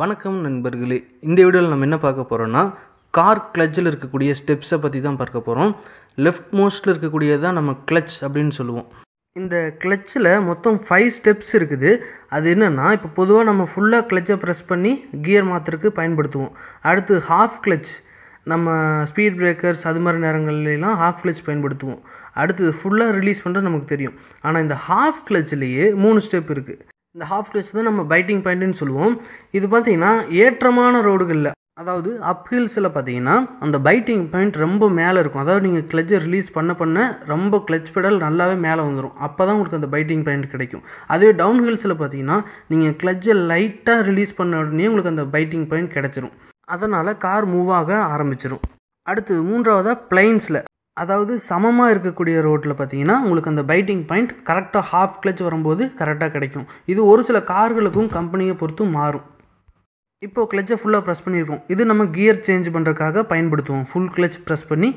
வணக்கம் நண்பர்களே இந்த வீடியோவில் நம்ம என்ன பார்க்க போகிறோன்னா கார் கிளச்சில் இருக்கக்கூடிய ஸ்டெப்ஸை பற்றி தான் பார்க்க போகிறோம் லெஃப்ட் மோஸ்ட்டில் இருக்கக்கூடியது தான் நம்ம கிளச் அப்படின்னு சொல்லுவோம் இந்த கிளச்சில் மொத்தம் ஃபைவ் ஸ்டெப்ஸ் இருக்குது அது என்னென்னா இப்போ பொதுவாக நம்ம ஃபுல்லாக கிளச்சை ப்ரெஸ் பண்ணி கியர் மாத்திரக்கு பயன்படுத்துவோம் அடுத்து ஹாஃப் கிளச் நம்ம ஸ்பீட் பிரேக்கர்ஸ் அது மாதிரி நேரங்கள்லாம் ஹாஃப் கிளச் பயன்படுத்துவோம் அடுத்தது ஃபுல்லாக ரிலீஸ் பண்ணுறது நமக்கு தெரியும் ஆனால் இந்த ஹாஃப் கிளச்சிலேயே மூணு ஸ்டெப் இருக்குது இந்த ஹாஃப் ஸ்லெட்ச் தான் நம்ம பைட்டிங் பாயிண்ட்டுன்னு சொல்லுவோம் இது பார்த்திங்கன்னா ஏற்றமான ரோடுகளில் அதாவது அப்ஹில்ஸில் பார்த்தீங்கன்னா அந்த பைட்டிங் பாயிண்ட் ரொம்ப மேலே இருக்கும் அதாவது நீங்கள் கிளச்சை ரிலீஸ் பண்ண பண்ண ரொம்ப கிளச் பெடல் நல்லாவே மேலே வந்துடும் அப்போ தான் உங்களுக்கு அந்த பைட்டிங் பாயிண்ட் கிடைக்கும் அதுவே டவுன் ஹில்ஸில் பார்த்தீங்கன்னா நீங்கள் கிளச்சை லைட்டாக ரிலீஸ் பண்ண உடனே உங்களுக்கு அந்த பைட்டிங் பாயிண்ட் கிடச்சிரும் அதனால் கார் மூவ் ஆக ஆரம்பிச்சிடும் அடுத்தது மூன்றாவதாக பிளைன்ஸில் அதாவது சமமாக இருக்கக்கூடிய ரோட்டில் பார்த்தீங்கன்னா உங்களுக்கு அந்த பைட்டிங் பாயிண்ட் கரெக்டாக ஹாஃப் கிளச் வரும்போது கரெக்டாக கிடைக்கும் இது ஒரு சில கார்களுக்கும் கம்பெனியை பொறுத்தும் மாறும் இப்போது கிளச்சை ஃபுல்லாக ப்ரெஸ் பண்ணியிருக்கோம் இது நம்ம கியர் சேஞ்ச் பண்ணுறதுக்காக பயன்படுத்துவோம் ஃபுல் கிளச் ப்ரெஸ் பண்ணி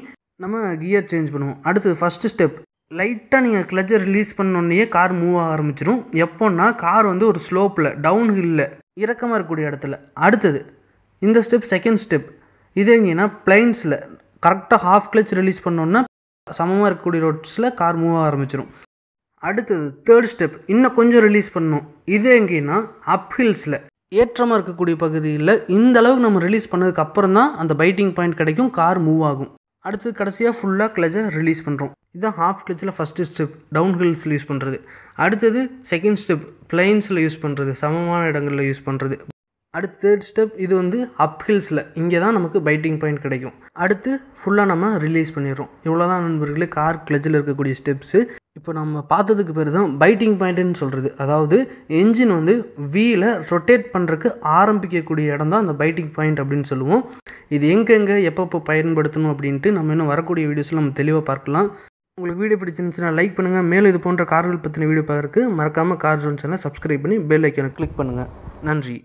நம்ம கியர் சேஞ்ச் பண்ணுவோம் அடுத்தது ஃபஸ்ட்டு ஸ்டெப் லைட்டாக நீங்கள் கிளச்சை ரிலீஸ் பண்ணோடனே கார் மூவ் ஆக ஆரம்பிச்சிடும் எப்போன்னா கார் வந்து ஒரு ஸ்லோப்பில் டவுன் ஹில்லில் இறக்கமாக இருக்கக்கூடிய இடத்துல அடுத்தது இந்த ஸ்டெப் செகண்ட் ஸ்டெப் இது எங்கன்னா பிளைன்ஸில் கரெக்டாக ஹாஃப் கிளச் ரிலீஸ் பண்ணோன்னா சமமாக இருக்கக்கூடிய ரோட்ஸில் கார் மூவ் ஆக ஆரம்பிச்சிடும் அடுத்தது தேர்ட் ஸ்டெப் இன்னும் கொஞ்சம் ரிலீஸ் பண்ணணும் இது எங்கேன்னா அப்ஹில்ஸில் ஏற்றமாக இருக்கக்கூடிய பகுதியில் இந்த அளவுக்கு நம்ம ரிலீஸ் பண்ணதுக்கு அப்புறம் தான் அந்த பைட்டிங் பாயிண்ட் கிடைக்கும் கார் மூவ் ஆகும் அடுத்தது கடைசியாக ஃபுல்லாக கிளச்சை ரிலீஸ் பண்ணுறோம் இதுதான் ஹாஃப் கிளச்சில் ஃபஸ்ட்டு ஸ்டெப் டவுன் ஹில்ஸில் யூஸ் பண்ணுறது அடுத்தது செகண்ட் ஸ்டெப் பிளைன்ஸில் யூஸ் பண்ணுறது சமமான இடங்களில் யூஸ் பண்ணுறது அடுத்து தேர்ட் ஸ்டெப் இது வந்து அப்ஹில்ஸில் இங்கே தான் நமக்கு பைட்டிங் பாயிண்ட் கிடைக்கும் அடுத்து ஃபுல்லாக நம்ம ரிலீஸ் பண்ணிடுறோம் இவ்வளோ தான் நண்பர்களே கார் கிளச்சில் இருக்கக்கூடிய ஸ்டெப்ஸு இப்போ நம்ம பார்த்ததுக்கு பேர் தான் பைட்டிங் பாயிண்ட்டுன்னு சொல்கிறது அதாவது என்ஜின் வந்து வீல ரொட்டேட் பண்ணுறக்கு ஆரம்பிக்கக்கூடிய இடம் தான் அந்த பைட்டிங் பாயிண்ட் அப்படின்னு சொல்லுவோம் இது எங்கெங்கே எப்பப்போ பயன்படுத்தணும் அப்படின்ட்டு நம்ம இன்னும் வரக்கூடிய வீடியோஸில் நம்ம தெளிவாக பார்க்கலாம் உங்களுக்கு வீடியோ பிடிச்சிருந்துச்சுன்னா லைக் பண்ணுங்கள் மேலும் இது போன்ற கார்கள் பற்றின வீடியோ பார்க்குறக்கு மறக்காமல் கார் ஜோன் சேனலை சப்ஸ்கிரைப் பண்ணி பெல் ஐக்கனை கிளிக் பண்ணுங்கள் நன்றி